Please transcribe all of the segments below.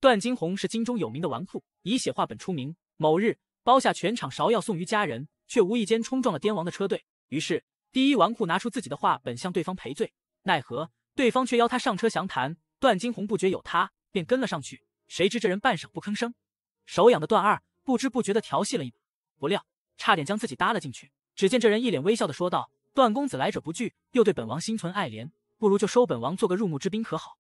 段金红是京中有名的纨绔，以写画本出名。某日，包下全场芍药送于家人，却无意间冲撞了滇王的车队。于是，第一纨绔拿出自己的画本向对方赔罪，奈何对方却邀他上车详谈。段金红不觉有他，便跟了上去。谁知这人半晌不吭声，手痒的段二不知不觉的调戏了一把，不料差点将自己搭了进去。只见这人一脸微笑的说道：“段公子来者不拒，又对本王心存爱怜，不如就收本王做个入幕之宾，可好？”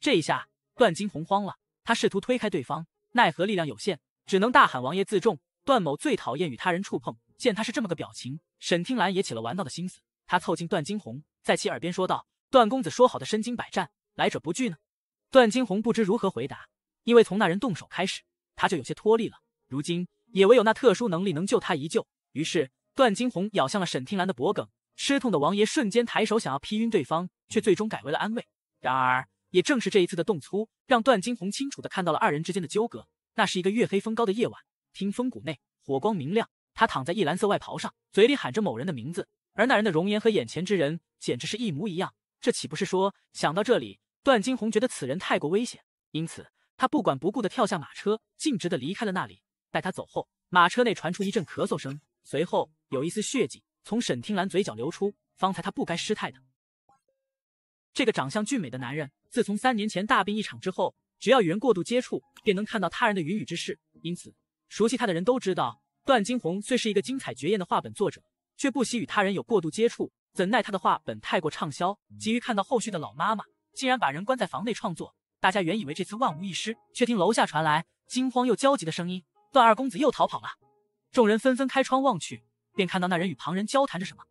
这一下，段金红慌了。他试图推开对方，奈何力量有限，只能大喊：“王爷自重！”段某最讨厌与他人触碰。见他是这么个表情，沈听兰也起了玩闹的心思。他凑近段金红，在其耳边说道：“段公子说好的身经百战，来者不拒呢？”段金红不知如何回答，因为从那人动手开始，他就有些脱力了。如今也唯有那特殊能力能救他一救。于是段金红咬向了沈听兰的脖颈，吃痛的王爷瞬间抬手想要劈晕对方，却最终改为了安慰。然而。也正是这一次的动粗，让段金红清楚的看到了二人之间的纠葛。那是一个月黑风高的夜晚，听风谷内火光明亮，他躺在一蓝色外袍上，嘴里喊着某人的名字，而那人的容颜和眼前之人简直是一模一样。这岂不是说？想到这里，段金红觉得此人太过危险，因此他不管不顾的跳下马车，径直的离开了那里。待他走后，马车内传出一阵咳嗽声，随后有一丝血迹从沈听澜嘴角流出。方才他不该失态的。这个长相俊美的男人。自从三年前大病一场之后，只要与人过度接触，便能看到他人的云雨之事。因此，熟悉他的人都知道，段金红虽是一个精彩绝艳的画本作者，却不惜与他人有过度接触。怎奈他的画本太过畅销，急于看到后续的老妈妈竟然把人关在房内创作。大家原以为这次万无一失，却听楼下传来惊慌又焦急的声音：“段二公子又逃跑了！”众人纷纷开窗望去，便看到那人与旁人交谈着什么。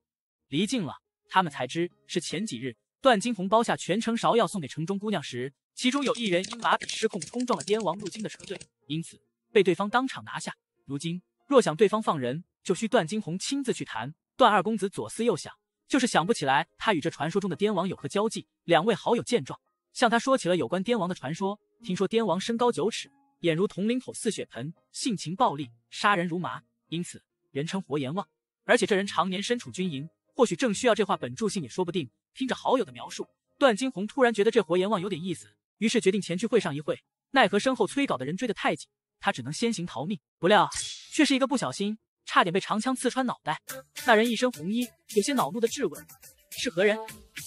离近了，他们才知是前几日。段金红包下全城芍药送给城中姑娘时，其中有一人因马匹失控冲撞了滇王入京的车队，因此被对方当场拿下。如今若想对方放人，就需段金红亲自去谈。段二公子左思右想，就是想不起来他与这传说中的滇王有何交际。两位好友见状，向他说起了有关滇王的传说。听说滇王身高九尺，眼如铜铃，口似血盆，性情暴戾，杀人如麻，因此人称活阎王。而且这人常年身处军营，或许正需要这话本助兴也说不定。听着好友的描述，段金红突然觉得这活阎王有点意思，于是决定前去会上一会。奈何身后催稿的人追得太紧，他只能先行逃命。不料却是一个不小心，差点被长枪刺穿脑袋。那人一身红衣，有些恼怒的质问：“是何人，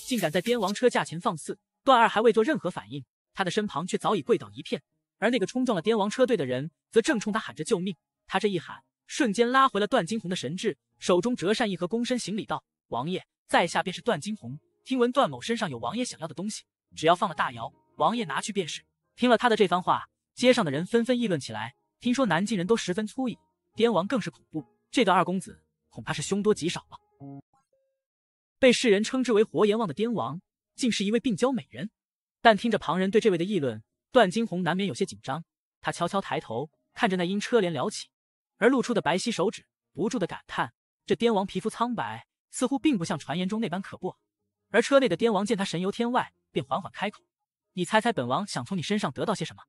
竟敢在滇王车驾前放肆？”段二还未做任何反应，他的身旁却早已跪倒一片。而那个冲撞了滇王车队的人，则正冲他喊着救命。他这一喊，瞬间拉回了段金红的神智，手中折扇一合，躬身行礼道：“王爷，在下便是段金红。”听闻段某身上有王爷想要的东西，只要放了大瑶，王爷拿去便是。听了他的这番话，街上的人纷纷议论起来。听说南京人都十分粗野，滇王更是恐怖，这个二公子恐怕是凶多吉少了。被世人称之为活阎王的滇王，竟是一位病娇美人。但听着旁人对这位的议论，段金红难免有些紧张。他悄悄抬头看着那因车帘撩起而露出的白皙手指，不住的感叹：这滇王皮肤苍白，似乎并不像传言中那般可怖。而车内的滇王见他神游天外，便缓缓开口：“你猜猜，本王想从你身上得到些什么？”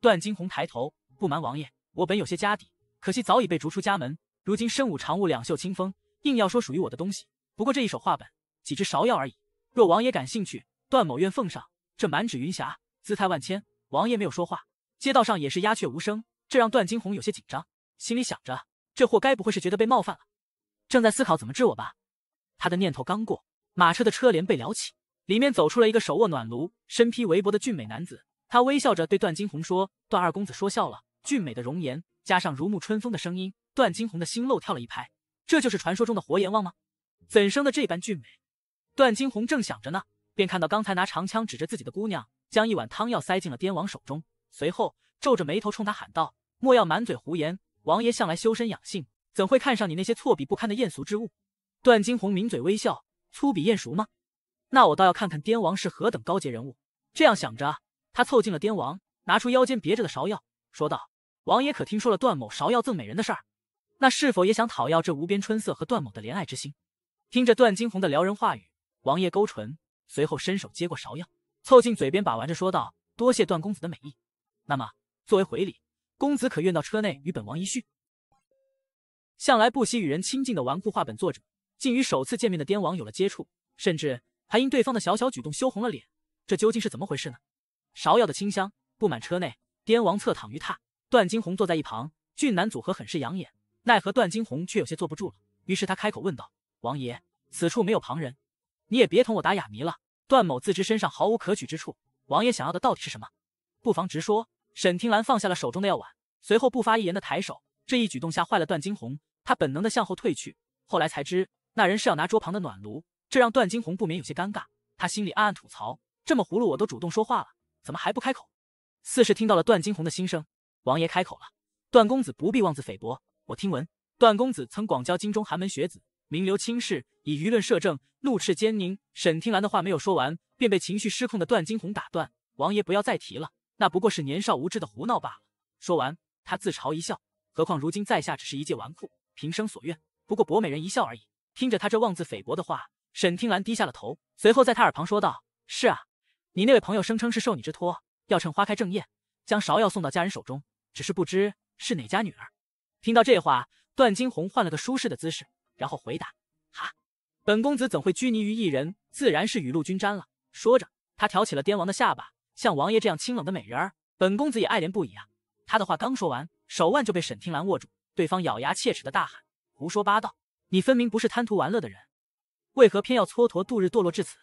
段金红抬头，不瞒王爷，我本有些家底，可惜早已被逐出家门。如今身无长物，两袖清风，硬要说属于我的东西，不过这一手画本，几只芍药而已。若王爷感兴趣，段某愿奉上这满纸云霞，姿态万千。王爷没有说话，街道上也是鸦雀无声，这让段金红有些紧张，心里想着：这货该不会是觉得被冒犯了，正在思考怎么治我吧？他的念头刚过。马车的车帘被撩起，里面走出了一个手握暖炉、身披围脖的俊美男子。他微笑着对段金红说：“段二公子，说笑了。”俊美的容颜加上如沐春风的声音，段金红的心漏跳了一拍。这就是传说中的活阎王吗？怎生的这般俊美？段金红正想着呢，便看到刚才拿长枪指着自己的姑娘，将一碗汤药塞进了滇王手中，随后皱着眉头冲他喊道：“莫要满嘴胡言！王爷向来修身养性，怎会看上你那些错笔不堪的艳俗之物？”段金红抿嘴微笑。粗鄙艳俗吗？那我倒要看看滇王是何等高洁人物。这样想着，他凑近了滇王，拿出腰间别着的芍药，说道：“王爷可听说了段某芍药赠美人的事儿？那是否也想讨要这无边春色和段某的怜爱之心？”听着段金红的撩人话语，王爷勾唇，随后伸手接过芍药，凑近嘴边把玩着，说道：“多谢段公子的美意。那么，作为回礼，公子可愿到车内与本王一叙？”向来不惜与人亲近的纨绔画本作者。竟与首次见面的滇王有了接触，甚至还因对方的小小举动羞红了脸。这究竟是怎么回事呢？芍药的清香布满车内，滇王侧躺于榻，段金红坐在一旁，俊男组合很是养眼。奈何段金红却有些坐不住了，于是他开口问道：“王爷，此处没有旁人，你也别同我打哑谜了。”段某自知身上毫无可取之处，王爷想要的到底是什么？不妨直说。沈听澜放下了手中的药碗，随后不发一言的抬手，这一举动吓坏了段金红，他本能的向后退去。后来才知。那人是要拿桌旁的暖炉，这让段金红不免有些尴尬。他心里暗暗吐槽：这么葫芦我都主动说话了，怎么还不开口？似是听到了段金红的心声，王爷开口了：“段公子不必妄自菲薄，我听闻段公子曾广交京中寒门学子、名流亲士，以舆论摄政，怒斥奸佞。”沈听澜的话没有说完，便被情绪失控的段金红打断：“王爷不要再提了，那不过是年少无知的胡闹罢了。”说完，他自嘲一笑：“何况如今在下只是一介纨绔，平生所愿不过博美人一笑而已。”听着他这妄自菲薄的话，沈听兰低下了头，随后在他耳旁说道：“是啊，你那位朋友声称是受你之托，要趁花开正艳将芍药送到家人手中，只是不知是哪家女儿。”听到这话，段金红换了个舒适的姿势，然后回答：“哈，本公子怎会拘泥于一人，自然是雨露均沾了。”说着，他挑起了滇王的下巴，像王爷这样清冷的美人儿，本公子也爱怜不已啊。他的话刚说完，手腕就被沈听兰握住，对方咬牙切齿的大喊：“胡说八道！”你分明不是贪图玩乐的人，为何偏要蹉跎度日、堕落至此？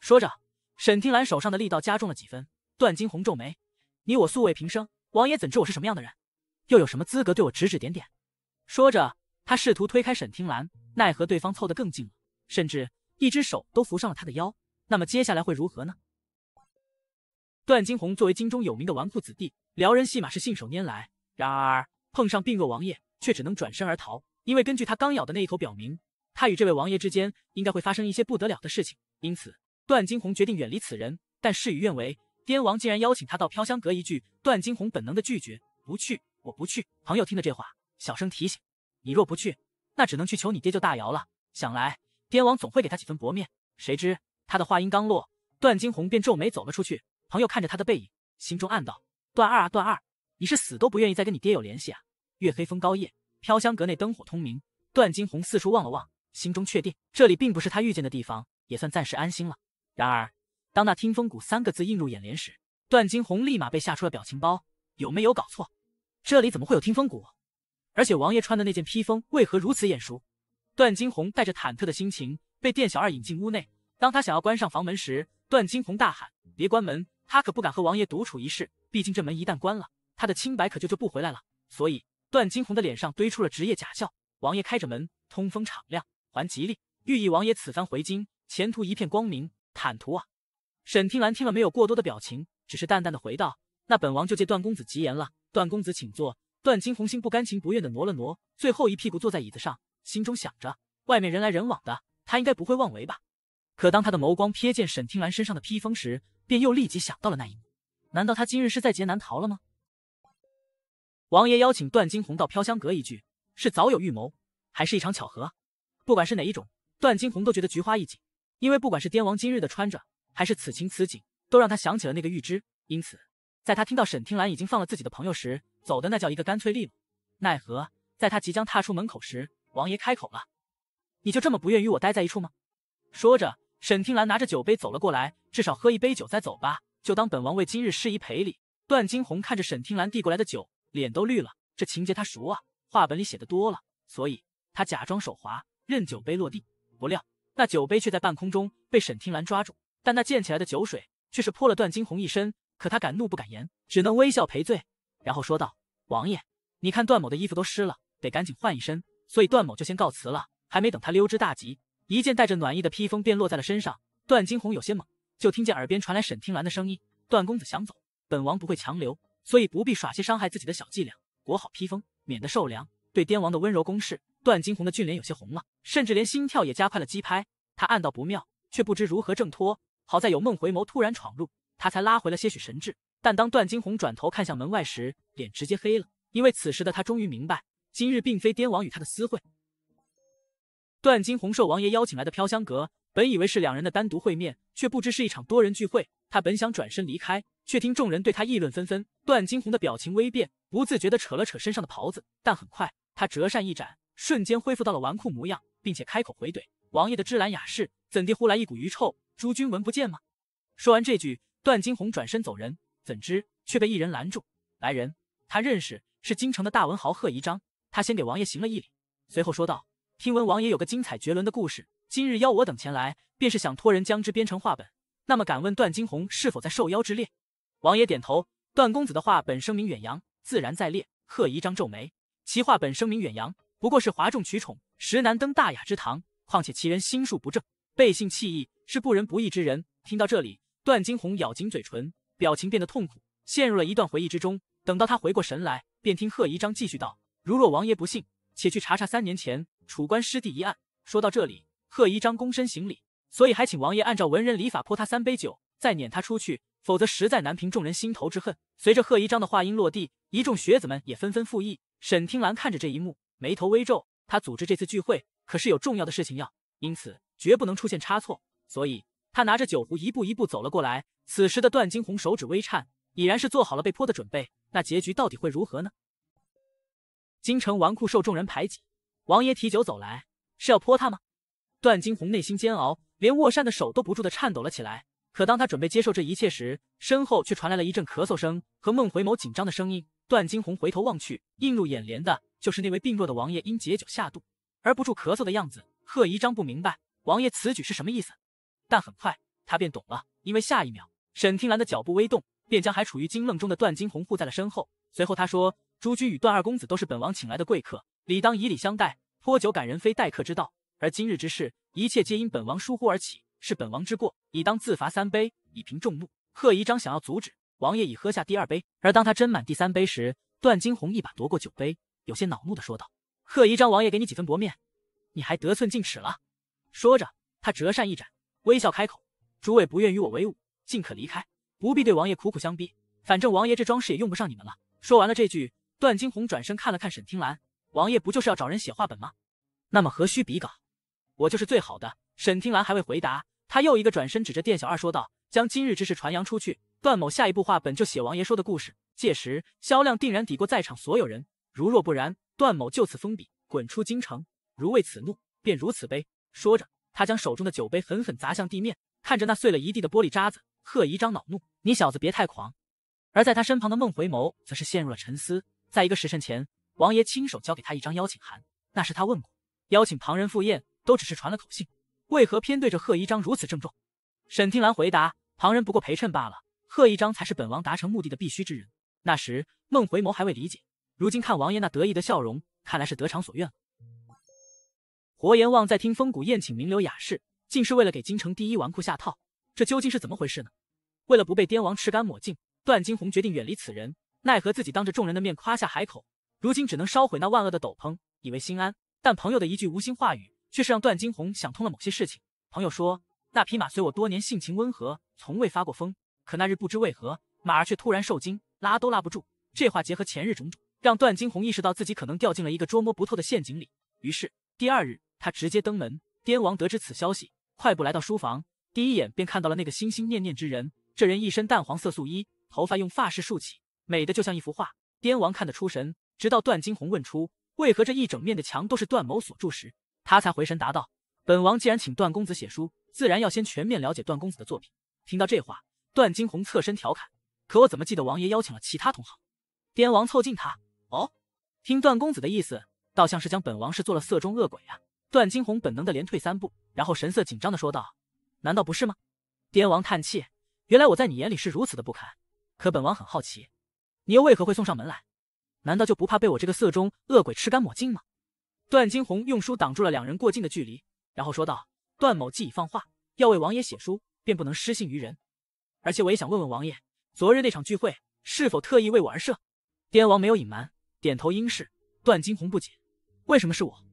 说着，沈听兰手上的力道加重了几分。段金红皱眉：“你我素未平生，王爷怎知我是什么样的人？又有什么资格对我指指点点？”说着，他试图推开沈听兰，奈何对方凑得更近了，甚至一只手都扶上了他的腰。那么接下来会如何呢？段金红作为京中有名的纨绔子弟，撩人戏码是信手拈来。然而碰上病弱王爷，却只能转身而逃。因为根据他刚咬的那一口，表明他与这位王爷之间应该会发生一些不得了的事情，因此段金红决定远离此人。但事与愿违，滇王竟然邀请他到飘香阁。一聚，段金红本能的拒绝，不去，我不去。朋友听了这话，小声提醒：“你若不去，那只能去求你爹救大姚了。想来滇王总会给他几分薄面。”谁知他的话音刚落，段金红便皱眉走了出去。朋友看着他的背影，心中暗道：“段二啊段二，你是死都不愿意再跟你爹有联系啊！”月黑风高夜。飘香阁内灯火通明，段金红四处望了望，心中确定这里并不是他遇见的地方，也算暂时安心了。然而，当那听风谷三个字映入眼帘时，段金红立马被吓出了表情包。有没有搞错？这里怎么会有听风谷？而且王爷穿的那件披风为何如此眼熟？段金红带着忐忑的心情被店小二引进屋内。当他想要关上房门时，段金红大喊：“别关门！他可不敢和王爷独处一室，毕竟这门一旦关了，他的清白可就就不回来了。”所以。段金红的脸上堆出了职业假笑。王爷开着门，通风敞亮，还吉利，寓意王爷此番回京，前途一片光明坦途啊！沈听澜听了没有过多的表情，只是淡淡的回道：“那本王就借段公子吉言了。”段公子请坐。段金红心不甘情不愿的挪了挪，最后一屁股坐在椅子上，心中想着：外面人来人往的，他应该不会妄为吧？可当他的眸光瞥见沈听澜身上的披风时，便又立即想到了那一幕。难道他今日是在劫难逃了吗？王爷邀请段金红到飘香阁一聚，是早有预谋，还是一场巧合？不管是哪一种，段金红都觉得菊花一紧，因为不管是滇王今日的穿着，还是此情此景，都让他想起了那个玉芝。因此，在他听到沈听兰已经放了自己的朋友时，走的那叫一个干脆利落。奈何，在他即将踏出门口时，王爷开口了：“你就这么不愿与我待在一处吗？”说着，沈听兰拿着酒杯走了过来：“至少喝一杯酒再走吧，就当本王为今日事宜赔礼。”段金红看着沈听兰递过来的酒。脸都绿了，这情节他熟啊，话本里写的多了，所以他假装手滑，任酒杯落地。不料那酒杯却在半空中被沈听澜抓住，但那溅起来的酒水却是泼了段金红一身。可他敢怒不敢言，只能微笑赔罪，然后说道：“王爷，你看段某的衣服都湿了，得赶紧换一身，所以段某就先告辞了。”还没等他溜之大吉，一件带着暖意的披风便落在了身上。段金红有些懵，就听见耳边传来沈听澜的声音：“段公子想走，本王不会强留。”所以不必耍些伤害自己的小伎俩，裹好披风，免得受凉。对滇王的温柔攻势，段金红的俊脸有些红了，甚至连心跳也加快了击拍。他暗道不妙，却不知如何挣脱。好在有梦回眸突然闯入，他才拉回了些许神智。但当段金红转头看向门外时，脸直接黑了，因为此时的他终于明白，今日并非滇王与他的私会。段金红受王爷邀请来的飘香阁，本以为是两人的单独会面，却不知是一场多人聚会。他本想转身离开，却听众人对他议论纷纷。段金红的表情微变，不自觉地扯了扯身上的袍子。但很快，他折扇一展，瞬间恢复到了纨绔模样，并且开口回怼：“王爷的芝兰雅士，怎地忽来一股鱼臭？诸君闻不见吗？”说完这句，段金红转身走人，怎知却被一人拦住。来人，他认识，是京城的大文豪贺宜章。他先给王爷行了一礼，随后说道：“听闻王爷有个精彩绝伦的故事，今日邀我等前来，便是想托人将之编成话本。”那么，敢问段金鸿是否在受邀之列？王爷点头。段公子的话本声名远扬，自然在列。贺一章皱眉，其话本声名远扬，不过是哗众取宠，实难登大雅之堂。况且其人心术不正，背信弃义，是不仁不义之人。听到这里，段金鸿咬紧嘴唇，表情变得痛苦，陷入了一段回忆之中。等到他回过神来，便听贺一章继续道：“如若王爷不信，且去查查三年前楚关师弟一案。”说到这里，贺一章躬身行礼。所以还请王爷按照文人礼法泼他三杯酒，再撵他出去，否则实在难平众人心头之恨。随着贺一章的话音落地，一众学子们也纷纷附议。沈听澜看着这一幕，眉头微皱。他组织这次聚会可是有重要的事情要，因此绝不能出现差错。所以他拿着酒壶一步一步走了过来。此时的段金红手指微颤，已然是做好了被泼的准备。那结局到底会如何呢？京城纨绔受众人排挤，王爷提酒走来，是要泼他吗？段金红内心煎熬。连卧扇的手都不住地颤抖了起来。可当他准备接受这一切时，身后却传来了一阵咳嗽声和梦回眸紧张的声音。段金红回头望去，映入眼帘的就是那位病弱的王爷因解酒下肚而不住咳嗽的样子。贺一章不明白王爷此举是什么意思，但很快他便懂了，因为下一秒沈听澜的脚步微动，便将还处于惊愣中的段金红护在了身后。随后他说：“诸君与段二公子都是本王请来的贵客，理当以礼相待，泼酒感人非待客之道。”而今日之事，一切皆因本王疏忽而起，是本王之过，已当自罚三杯，以平众怒。贺一章想要阻止，王爷已喝下第二杯。而当他斟满第三杯时，段金红一把夺过酒杯，有些恼怒的说道：“贺一章，王爷给你几分薄面，你还得寸进尺了。”说着，他折扇一展，微笑开口：“诸位不愿与我为伍，尽可离开，不必对王爷苦苦相逼。反正王爷这装饰也用不上你们了。”说完了这句，段金红转身看了看沈听澜：“王爷不就是要找人写话本吗？那么何须笔稿？”我就是最好的。沈听兰还未回答，他又一个转身，指着店小二说道：“将今日之事传扬出去，段某下一步话本就写王爷说的故事，届时销量定然抵过在场所有人。如若不然，段某就此封笔，滚出京城。如为此怒，便如此悲。”说着，他将手中的酒杯狠狠砸向地面，看着那碎了一地的玻璃渣子，贺一章恼怒：“你小子别太狂！”而在他身旁的孟回眸则是陷入了沉思。在一个时辰前，王爷亲手交给他一张邀请函，那是他问过，邀请旁人赴宴。都只是传了口信，为何偏对着贺一章如此郑重？沈听澜回答：“旁人不过陪衬罢了，贺一章才是本王达成目的的必须之人。”那时孟回眸还未理解，如今看王爷那得意的笑容，看来是得偿所愿了。活阎王在听风谷宴请名流雅士，竟是为了给京城第一纨绔下套，这究竟是怎么回事呢？为了不被滇王吃干抹净，段金红决定远离此人，奈何自己当着众人的面夸下海口，如今只能烧毁那万恶的斗篷，以为心安。但朋友的一句无心话语。却是让段金红想通了某些事情。朋友说，那匹马随我多年，性情温和，从未发过疯。可那日不知为何，马儿却突然受惊，拉都拉不住。这话结合前日种种，让段金红意识到自己可能掉进了一个捉摸不透的陷阱里。于是第二日，他直接登门。滇王得知此消息，快步来到书房，第一眼便看到了那个心心念念之人。这人一身淡黄色素衣，头发用发饰束起，美得就像一幅画。滇王看得出神，直到段金红问出为何这一整面的墙都是段某所筑时。他才回神答道：“本王既然请段公子写书，自然要先全面了解段公子的作品。”听到这话，段金红侧身调侃：“可我怎么记得王爷邀请了其他同行？”滇王凑近他：“哦，听段公子的意思，倒像是将本王是做了色中恶鬼啊！”段金红本能的连退三步，然后神色紧张的说道：“难道不是吗？”滇王叹气：“原来我在你眼里是如此的不堪。可本王很好奇，你又为何会送上门来？难道就不怕被我这个色中恶鬼吃干抹净吗？”段金红用书挡住了两人过近的距离，然后说道：“段某既已放话要为王爷写书，便不能失信于人。而且我也想问问王爷，昨日那场聚会是否特意为我而设？”滇王没有隐瞒，点头应是。段金红不解，为什么是我？